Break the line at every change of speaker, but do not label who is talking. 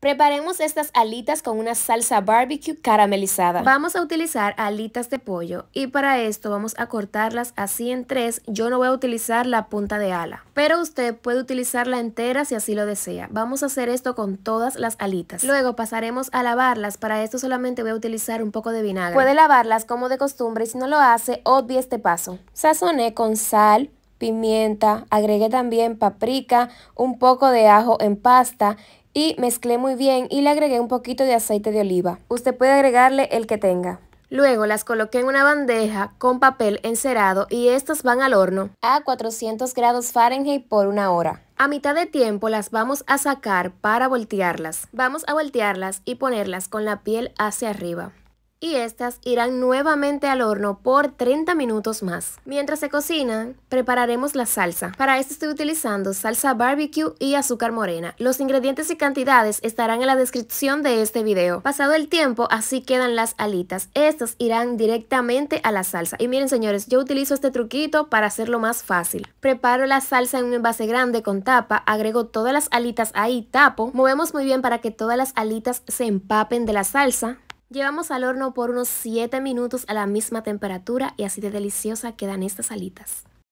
Preparemos estas alitas con una salsa barbecue caramelizada. Vamos a utilizar alitas de pollo y para esto vamos a cortarlas así en tres. Yo no voy a utilizar la punta de ala, pero usted puede utilizarla entera si así lo desea. Vamos a hacer esto con todas las alitas. Luego pasaremos a lavarlas. Para esto solamente voy a utilizar un poco de vinagre. Puede lavarlas como de costumbre y si no lo hace, obvie este paso. Sazoné con sal, pimienta, agregué también paprika, un poco de ajo en pasta y mezclé muy bien y le agregué un poquito de aceite de oliva. Usted puede agregarle el que tenga. Luego las coloqué en una bandeja con papel encerado y estas van al horno a 400 grados Fahrenheit por una hora. A mitad de tiempo las vamos a sacar para voltearlas. Vamos a voltearlas y ponerlas con la piel hacia arriba y estas irán nuevamente al horno por 30 minutos más. Mientras se cocinan, prepararemos la salsa. Para esto estoy utilizando salsa barbecue y azúcar morena. Los ingredientes y cantidades estarán en la descripción de este video. Pasado el tiempo, así quedan las alitas. Estas irán directamente a la salsa. Y miren señores, yo utilizo este truquito para hacerlo más fácil. Preparo la salsa en un envase grande con tapa, agrego todas las alitas ahí, tapo. Movemos muy bien para que todas las alitas se empapen de la salsa. Llevamos al horno por unos 7 minutos a la misma temperatura y así de deliciosa quedan estas alitas.